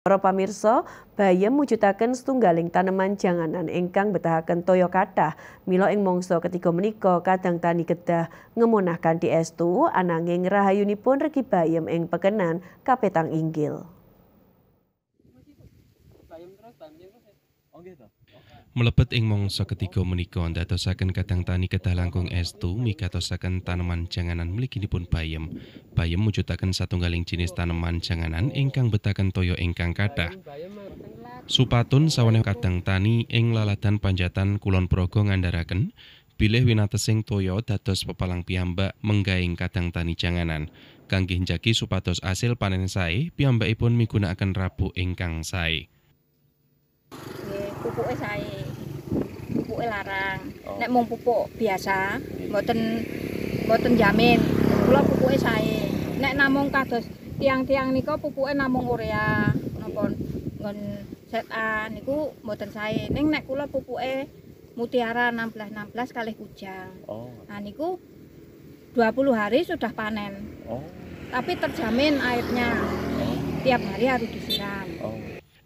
Para pamirsa, Bayem mujutaken setunggaling tanaman janganan ingkang betahaken toya kathah. Mila ing mangsa ketiga menika kadang tani kedah ngemunah kanthi estu ananging rahayunipun regi bayem ing pekenan kapetang inggil. Oh, gitu? Melepet ing mangsa ketiga menika ndadosaken kadang tani kedah langkung estu migatosaken taneman janganan mliginipun bayem. Bayem mujudaken satunggaling jenis taneman janganan ingkang betaken toyo ingkang kathah. Supatun saweneh kadang tani ing laladan panjatan kulon progo ngandharaken bilih winatesing toyo dados pepalang piyambak menggaing kadang tani janganan. Kangge njagi supados asil panen sae piyambakipun migunakaken rabu ingkang sae. pupuke sae. Pupuke larang. Oh. Nek mung pupuk biasa mboten mboten jamin. Kula pupuke sae. Nek namung kados tiang-tiang nika pupuke namung urea napa ngen ZA niku mboten sae. Ning nek kula pupuke mutiara 16 16 kalih kujang. Oh. Nah niku 20 hari sudah panen. Oh. Tapi terjamin airnya. Oh. Tiap hari harus disiram. Oh.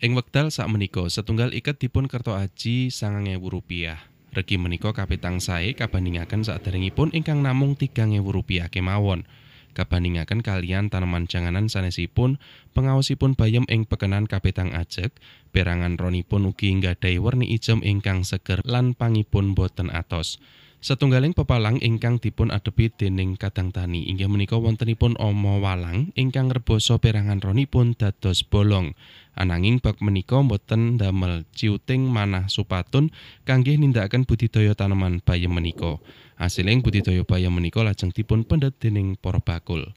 Ing wekdal sak menika setunggal iket dipun kerto aji sangang ewu rupiah. Regi menika kapitang sae kabandingaken saderengipun ingkang namung tigang ewu rupiah kemawon. Kabandingaken kalian tanaman janganan sanesipun, pengaosipun bayem ing pekenan kapitang ajek, perangan ronipun ugi nggadahi werni ijem ingkang seger lan pangipun boten atos. Setunggaling pepalang ingkang dipun adepi dening kadang tani inggih menika wontenipun omo walang ingkang rebasa perangan ronipun dados bolong. Ananging bak menika boten damel ciuting manah supatun kangge nindakaken budidaya tanaman bayam menika. Asiling budidaya bayam menika lajeng dipun pendet dening para bakul.